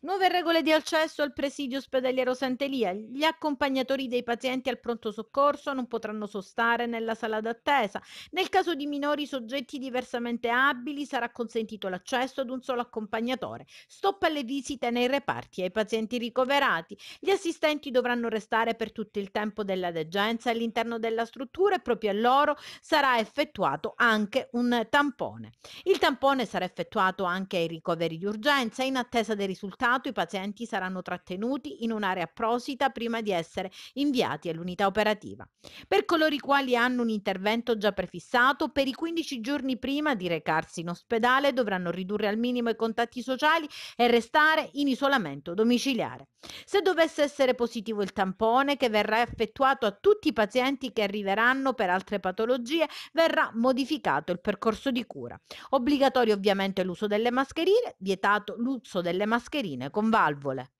Nuove regole di accesso al presidio ospedaliero Sant'Elia. Gli accompagnatori dei pazienti al pronto soccorso non potranno sostare nella sala d'attesa. Nel caso di minori soggetti diversamente abili sarà consentito l'accesso ad un solo accompagnatore. Stop alle visite nei reparti ai pazienti ricoverati. Gli assistenti dovranno restare per tutto il tempo della degenza all'interno della struttura e proprio a loro sarà effettuato anche un tampone. Il tampone sarà effettuato anche ai ricoveri di urgenza in attesa dei risultati limitato i pazienti saranno trattenuti in un'area apposita prima di essere inviati all'unità operativa. Per coloro i quali hanno un intervento già prefissato, per i 15 giorni prima di recarsi in ospedale dovranno ridurre al minimo i contatti sociali e restare in isolamento domiciliare. Se dovesse essere positivo il tampone che verrà effettuato a tutti i pazienti che arriveranno per altre patologie, verrà modificato il percorso di cura. Obbligatorio ovviamente l'uso delle mascherine, vietato l'uso delle mascherine piscine con valvole